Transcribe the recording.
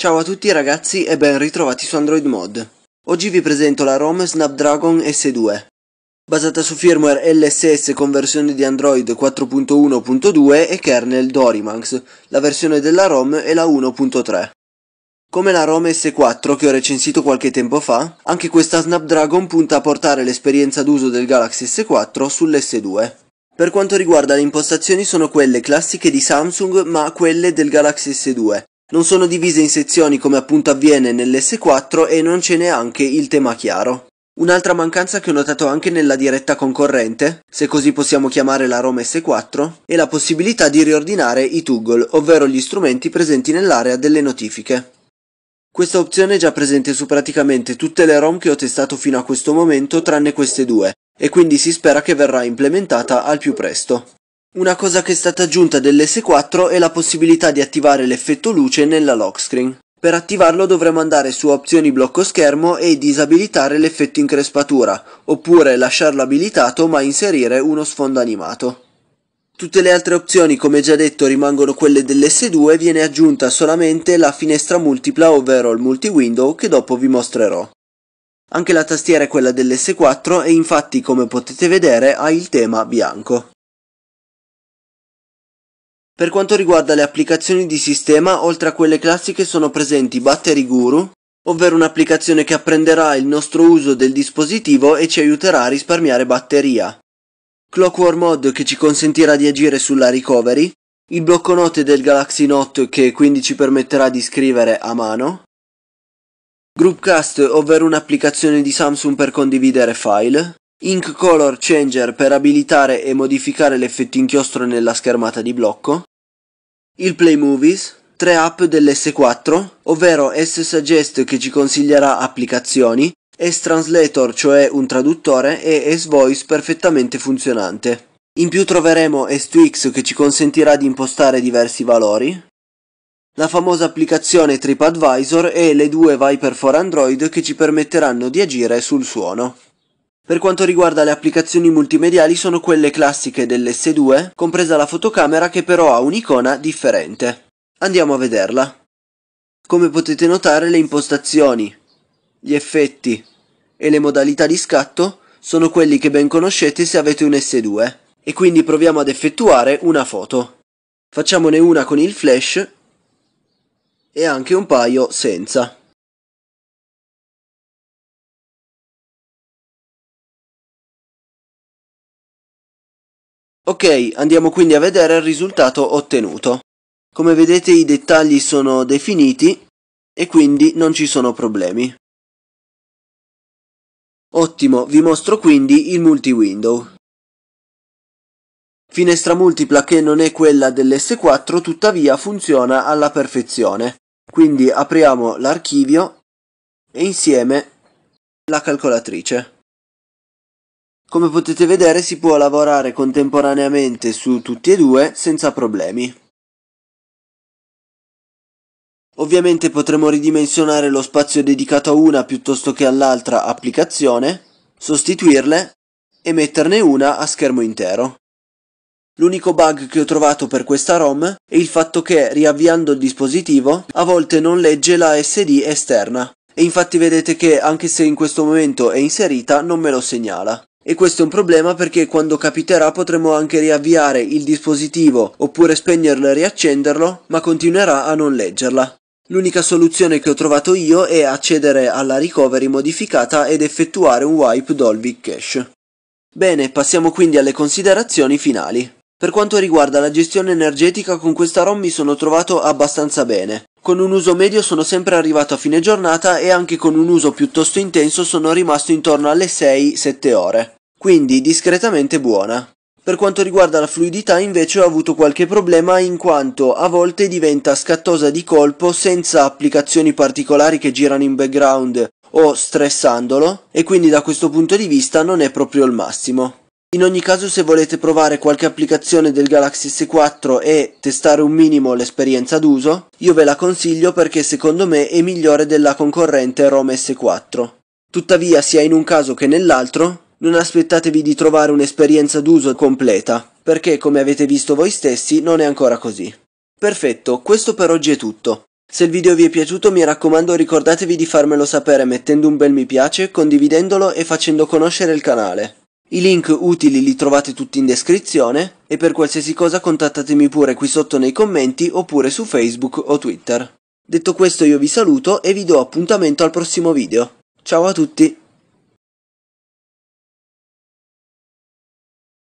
Ciao a tutti ragazzi e ben ritrovati su Android Mod. Oggi vi presento la ROM Snapdragon S2. Basata su firmware LSS con versione di Android 4.1.2 e kernel Dorimax. la versione della ROM è la 1.3. Come la ROM S4 che ho recensito qualche tempo fa, anche questa Snapdragon punta a portare l'esperienza d'uso del Galaxy S4 sull'S2. Per quanto riguarda le impostazioni sono quelle classiche di Samsung ma quelle del Galaxy S2, non sono divise in sezioni come appunto avviene nell'S4 e non c'è neanche il tema chiaro. Un'altra mancanza che ho notato anche nella diretta concorrente, se così possiamo chiamare la Roma S4, è la possibilità di riordinare i toggle, ovvero gli strumenti presenti nell'area delle notifiche. Questa opzione è già presente su praticamente tutte le ROM che ho testato fino a questo momento tranne queste due, e quindi si spera che verrà implementata al più presto. Una cosa che è stata aggiunta dell'S4 è la possibilità di attivare l'effetto luce nella lock screen. Per attivarlo dovremo andare su opzioni blocco schermo e disabilitare l'effetto increspatura, oppure lasciarlo abilitato ma inserire uno sfondo animato. Tutte le altre opzioni come già detto rimangono quelle dell'S2 e viene aggiunta solamente la finestra multipla ovvero il multi-window che dopo vi mostrerò. Anche la tastiera è quella dell'S4 e infatti come potete vedere ha il tema bianco. Per quanto riguarda le applicazioni di sistema, oltre a quelle classiche sono presenti Battery Guru, ovvero un'applicazione che apprenderà il nostro uso del dispositivo e ci aiuterà a risparmiare batteria. Clockwork Mod che ci consentirà di agire sulla recovery, il blocco note del Galaxy Note che quindi ci permetterà di scrivere a mano, Groupcast ovvero un'applicazione di Samsung per condividere file, Ink Color Changer per abilitare e modificare l'effetto inchiostro nella schermata di blocco, il Play Movies, tre app dell'S4, ovvero S-Suggest che ci consiglierà applicazioni, S-Translator cioè un traduttore e S-Voice perfettamente funzionante. In più troveremo S2X che ci consentirà di impostare diversi valori, la famosa applicazione TripAdvisor e le due Viper for Android che ci permetteranno di agire sul suono. Per quanto riguarda le applicazioni multimediali sono quelle classiche dell'S2, compresa la fotocamera che però ha un'icona differente. Andiamo a vederla. Come potete notare le impostazioni, gli effetti e le modalità di scatto sono quelli che ben conoscete se avete un S2 e quindi proviamo ad effettuare una foto. Facciamone una con il flash e anche un paio senza. Ok, andiamo quindi a vedere il risultato ottenuto. Come vedete i dettagli sono definiti e quindi non ci sono problemi. Ottimo, vi mostro quindi il multi-window. Finestra multipla che non è quella dell'S4 tuttavia funziona alla perfezione. Quindi apriamo l'archivio e insieme la calcolatrice. Come potete vedere si può lavorare contemporaneamente su tutti e due senza problemi. Ovviamente potremo ridimensionare lo spazio dedicato a una piuttosto che all'altra applicazione, sostituirle e metterne una a schermo intero. L'unico bug che ho trovato per questa ROM è il fatto che riavviando il dispositivo a volte non legge la SD esterna e infatti vedete che anche se in questo momento è inserita non me lo segnala e questo è un problema perché quando capiterà potremo anche riavviare il dispositivo oppure spegnerlo e riaccenderlo, ma continuerà a non leggerla. L'unica soluzione che ho trovato io è accedere alla recovery modificata ed effettuare un wipe Dolby Cache. Bene, passiamo quindi alle considerazioni finali. Per quanto riguarda la gestione energetica con questa ROM mi sono trovato abbastanza bene. Con un uso medio sono sempre arrivato a fine giornata e anche con un uso piuttosto intenso sono rimasto intorno alle 6-7 ore quindi discretamente buona. Per quanto riguarda la fluidità invece ho avuto qualche problema in quanto a volte diventa scattosa di colpo senza applicazioni particolari che girano in background o stressandolo e quindi da questo punto di vista non è proprio il massimo. In ogni caso se volete provare qualche applicazione del Galaxy S4 e testare un minimo l'esperienza d'uso, io ve la consiglio perché secondo me è migliore della concorrente ROM S4. Tuttavia sia in un caso che nell'altro, non aspettatevi di trovare un'esperienza d'uso completa, perché come avete visto voi stessi non è ancora così. Perfetto, questo per oggi è tutto. Se il video vi è piaciuto mi raccomando ricordatevi di farmelo sapere mettendo un bel mi piace, condividendolo e facendo conoscere il canale. I link utili li trovate tutti in descrizione e per qualsiasi cosa contattatemi pure qui sotto nei commenti oppure su Facebook o Twitter. Detto questo io vi saluto e vi do appuntamento al prossimo video. Ciao a tutti!